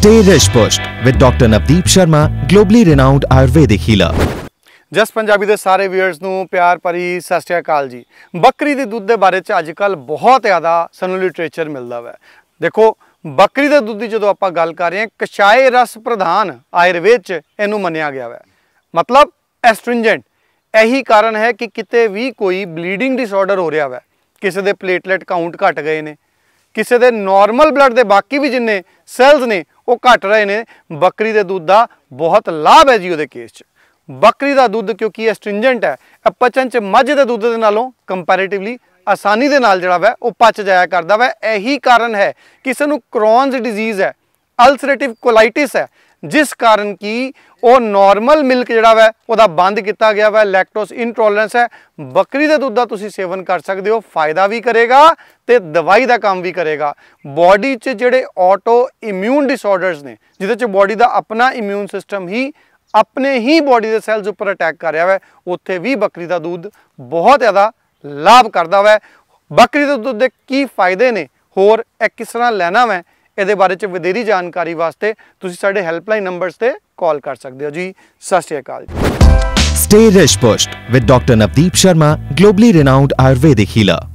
Stay Rich Pushed with Dr. Navdeep Sharma, globally renowned Ayurvedic healer. ਜਸ ਪੰਜਾਬੀ ਦੇ ਸਾਰੇ viewers ਨੂੰ ਪਿਆਰ ਭਰੀ ਸਤਿ ਸ਼੍ਰੀ ਅਕਾਲ ਜੀ ਬੱਕਰੀ ਦੇ ਦੁੱਧ ਦੇ ਬਾਰੇ 'ਚ ਅੱਜ ਕੱਲ ਬਹੁਤ ਜ਼ਿਆਦਾ ਸਾਨੂੰ ਲਿਟਰੇਚਰ ਮਿਲਦਾ ਵੈ ਦੇਖੋ ਬੱਕਰੀ ਦੇ ਦੁੱਧ ਦੀ ਜਦੋਂ ਆਪਾਂ ਗੱਲ ਕਰ ਰਹੇ ਹਾਂ ਕਸ਼ਾਏ ਰਸ ਪ੍ਰਧਾਨ ਆਯੁਰਵੇਦ 'ਚ ਇਹਨੂੰ ਮੰਨਿਆ ਗਿਆ ਵੈ ਮਤਲਬ ਐਸਟ੍ਰਿੰਜੈਂਟ ਇਹੀ ਕਾਰਨ ਹੈ ਕਿ ਕਿਤੇ ਵੀ ਕੋਈ ਬਲੀਡਿੰਗ ਡਿਸਆਰਡਰ ਹੋ ਰਿਹਾ ਵੈ ਕਿਸੇ ਦੇ ਪਲੇਟਲੇਟ ਕਾਊਂਟ ਘਟ ਗਏ ਨੇ ਕਿਸੇ ਦੇ ਨਾਰਮਲ ਬਲੱਡ ਦੇ ਬਾਕੀ ਵੀ ਜਿੰਨੇ ਸੈਲਸ ਨੇ ਉਹ ਘਟ ਰਹੇ ਨੇ ਬੱਕਰੀ ਦੇ ਦੁੱਧ ਦਾ ਬਹੁਤ ਲਾਭ ਹੈ ਜੀ ਉਹਦੇ ਕੇਸ 'ਚ ਬੱਕਰੀ ਦਾ ਦੁੱਧ ਕਿਉਂਕਿ ਇਹ ਸਟ੍ਰਿੰਜੈਂਟ ਹੈ ਇਹ ਪਚਨ 'ਚ ਮੱਝ ਦੇ ਦੁੱਧ ਦੇ ਨਾਲੋਂ ਕੰਪੈਰੀਟਿਵਲੀ ਆਸਾਨੀ ਦੇ ਨਾਲ ਜਿਹੜਾ ਵਾ ਉਹ ਪਚ ਜਾਇਆ ਕਰਦਾ ਵਾ ਇਹੀ ਕਾਰਨ ਹੈ ਕਿਸੇ ਨੂੰ ਕਰੋਨਸ ਡਿਜ਼ੀਜ਼ ਹੈ ਅਲਸਰੇਟਿਵ ਕੋਲਾਈਟਿਸ ਹੈ ਜਿਸ ਕਾਰਨ ਕਿ ਉਹ ਨਾਰਮਲ ਮਿਲਕ ਜਿਹੜਾ ਵਾ ਉਹਦਾ ਬੰਦ ਕੀਤਾ ਗਿਆ ਵਾ ਲੈਕਟੋਸ ਇਨਟੋਲਰੈਂਸ ਹੈ ਬੱਕਰੀ ਦੇ ਦੁੱਧ ਦਾ ਤੁਸੀਂ ਸੇਵਨ ਕਰ ਸਕਦੇ ਹੋ ਫਾਇਦਾ ਵੀ ਕਰੇਗਾ ਤੇ ਦਵਾਈ ਦਾ ਕੰਮ ਵੀ ਕਰੇਗਾ ਬਾਡੀ 'ਚ ਜਿਹੜੇ ਆਟੋ ਇਮਿਊਨ ਡਿਸਆਰਡਰਸ ਨੇ ਜਿਹਦੇ 'ਚ ਬਾਡੀ ਦਾ ਆਪਣਾ ਇਮਿਊਨ ਸਿਸਟਮ ਹੀ ਆਪਣੇ ਹੀ ਬਾਡੀ ਦੇ ਸੈਲਸ ਉੱਪਰ ਅਟੈਕ ਕਰ ਰਿਹਾ ਵਾ ਉੱਥੇ ਵੀ ਬੱਕਰੀ ਦਾ ਦੁੱਧ ਬਹੁਤ ਜ਼ਿਆਦਾ ਲਾਭ ਕਰਦਾ ਵਾ ਬੱਕਰੀ ਦੇ ਦੁੱਧ ਦੇ ਕੀ ਫਾਇਦੇ ਨੇ ਹੋਰ ਇਹ ਕਿਸ ਤਰ੍ਹਾਂ ਲੈਣਾ ਵਾ ਇਹਦੇ ਬਾਰੇ ਚ ਵਧੇਰੀ ਜਾਣਕਾਰੀ ਵਾਸਤੇ ਤੁਸੀਂ ਸਾਡੇ ਹੈਲਪਲਾਈਨ ਨੰਬਰਸ ਤੇ ਕਾਲ ਕਰ ਸਕਦੇ ਹੋ ਜੀ ਸਤਿ ਸ਼੍ਰੀ ਅਕਾਲ ਸਟੇ ਰਿਸ਼ਪੁਸ਼ਟ with doctor Navdeep Sharma globally renowned Ayurvedic healer